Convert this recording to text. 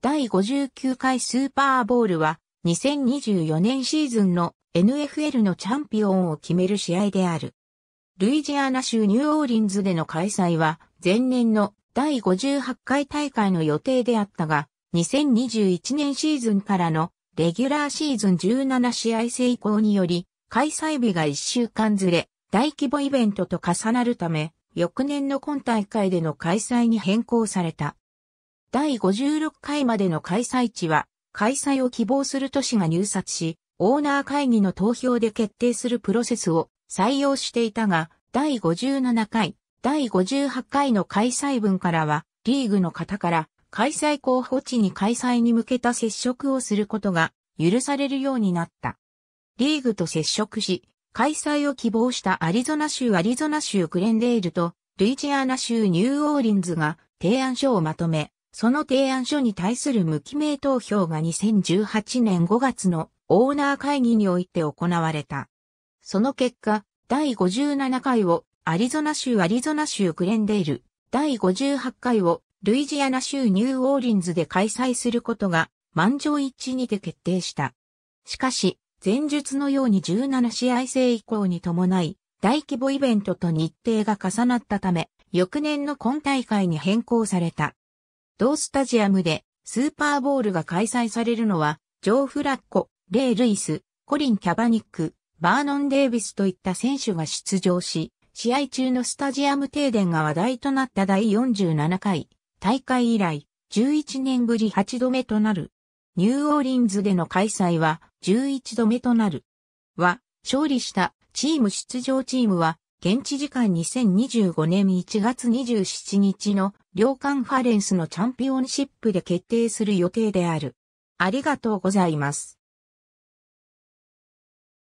第59回スーパーボールは2024年シーズンの NFL のチャンピオンを決める試合である。ルイジアナ州ニューオーリンズでの開催は前年の第58回大会の予定であったが、2021年シーズンからのレギュラーシーズン17試合成功により、開催日が1週間ずれ、大規模イベントと重なるため、翌年の今大会での開催に変更された。第56回までの開催地は、開催を希望する都市が入札し、オーナー会議の投票で決定するプロセスを採用していたが、第57回、第58回の開催分からは、リーグの方から開催候補地に開催に向けた接触をすることが許されるようになった。リーグと接触し、開催を希望したアリゾナ州アリゾナ州グレンデールとルイジアナ州ニューオーリンズが提案書をまとめ、その提案書に対する無記名投票が2018年5月のオーナー会議において行われた。その結果、第57回をアリゾナ州アリゾナ州グレンデール、第58回をルイジアナ州ニューオーリンズで開催することが満場一致にて決定した。しかし、前述のように17試合制以降に伴い、大規模イベントと日程が重なったため、翌年の今大会に変更された。同スタジアムでスーパーボールが開催されるのは、ジョー・フラッコ、レイ・ルイス、コリン・キャバニック、バーノン・デイビスといった選手が出場し、試合中のスタジアム停電が話題となった第47回大会以来、11年ぶり8度目となる。ニューオーリンズでの開催は11度目となる。は、勝利したチーム出場チームは現地時間2025年1月27日の両カンファレンスのチャンピオンシップで決定する予定である。ありがとうございます。